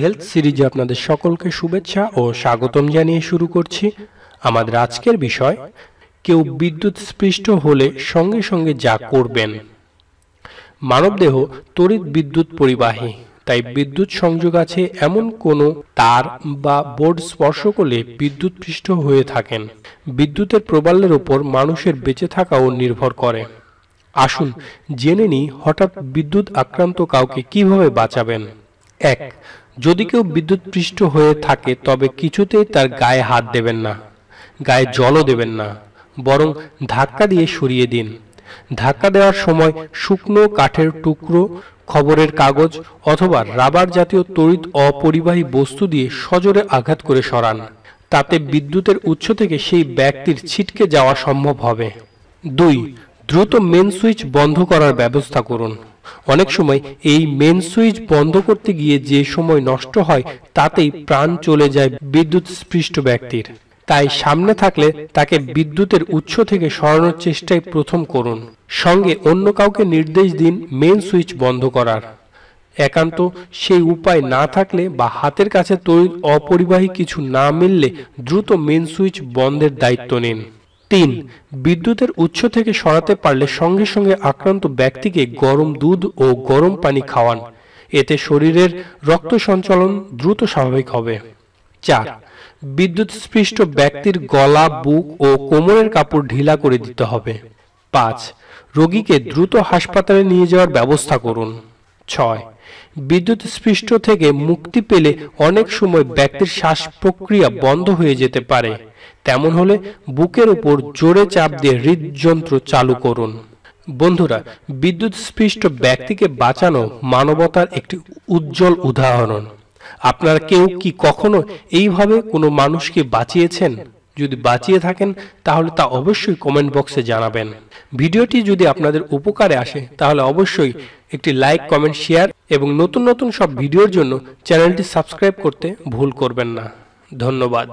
health সিরিজে আপনাদের সকলকে শুভেচ্ছা ও স্বাগতম জানিয়ে শুরু করছি আমাদের আজকের বিষয় কেউ বিদ্যুৎ স্পৃষ্ট হলে সঙ্গে সঙ্গে যা করবেন মানবদেহ তড়িৎ বিদ্যুৎ পরিবাহী তাই বিদ্যুৎ সংযোগ আছে এমন কোনো তার বা বোর্ড স্পর্শ করলে বিদ্যুৎ পৃষ্ঠ হয়ে থাকেন বিদ্যুতের প্রবালের ওপর মানুষের বেঁচে থাকাও নির্ভর করে আসুন জেনে নিই হঠাৎ বিদ্যুৎ আক্রান্ত কাউকে কিভাবে বাঁচাবেন এক যদি কেউ বিদ্যুৎপৃষ্ট হয়ে থাকে তবে কিছুতেই তার গায়ে হাত দেবেন না গায়ে জলও দেবেন না বরং ধাক্কা দিয়ে সরিয়ে দিন ধাক্কা দেওয়ার সময় শুকনো কাঠের টুকরো খবরের কাগজ অথবা রাবার জাতীয় তড়িৎ অপরিবাহী বস্তু দিয়ে সজোরে আঘাত করে সরান তাতে বিদ্যুতের উৎস থেকে সেই ব্যক্তির ছিটকে যাওয়া সম্ভব হবে দুই দ্রুত মেন সুইচ বন্ধ করার ব্যবস্থা করুন অনেক সময় এই মেন সুইচ বন্ধ করতে গিয়ে যে সময় নষ্ট হয় তাতেই প্রাণ চলে যায় বিদ্যুৎ স্পৃষ্ট ব্যক্তির তাই সামনে থাকলে তাকে বিদ্যুতের উৎস থেকে সরানোর চেষ্টায় প্রথম করুন সঙ্গে অন্য কাউকে নির্দেশ দিন মেন সুইচ বন্ধ করার একান্ত সেই উপায় না থাকলে বা হাতের কাছে তৈরি অপরিবাহী কিছু না মিললে দ্রুত মেন সুইচ বন্ধের দায়িত্ব নিন তিন বিদ্যুতের উৎস থেকে সরাতে পারলে সঙ্গে সঙ্গে আক্রান্ত ব্যক্তিকে গরম দুধ ও গরম পানি খাওয়ান এতে শরীরের রক্ত সঞ্চালন দ্রুত স্বাভাবিক হবে চার বিদ্যুৎ স্পৃষ্ট ব্যক্তির গলা বুক ও কোমরের কাপড় ঢিলা করে দিতে হবে পাঁচ রোগীকে দ্রুত হাসপাতালে নিয়ে যাওয়ার ব্যবস্থা করুন ছয় বিদ্যুৎ স্পৃষ্ট থেকে মুক্তি পেলে অনেক সময় ব্যক্তির শ্বাস প্রক্রিয়া বন্ধ হয়ে যেতে পারে তেমন হলে বুকের উপর জোরে চাপ দিয়ে হৃদযন্ত্র চালু করুন বন্ধুরা বিদ্যুৎ স্পৃষ্ট ব্যক্তিকে বাঁচানো মানবতার একটি উজ্জ্বল উদাহরণ আপনার কেউ কি কখনো এইভাবে কোনো মানুষকে বাঁচিয়েছেন যদি বাঁচিয়ে থাকেন তাহলে তা অবশ্যই কমেন্ট বক্সে জানাবেন ভিডিওটি যদি আপনাদের উপকারে আসে তাহলে অবশ্যই একটি লাইক কমেন্ট শেয়ার এবং নতুন নতুন সব ভিডিওর জন্য চ্যানেলটি সাবস্ক্রাইব করতে ভুল করবেন না ধন্যবাদ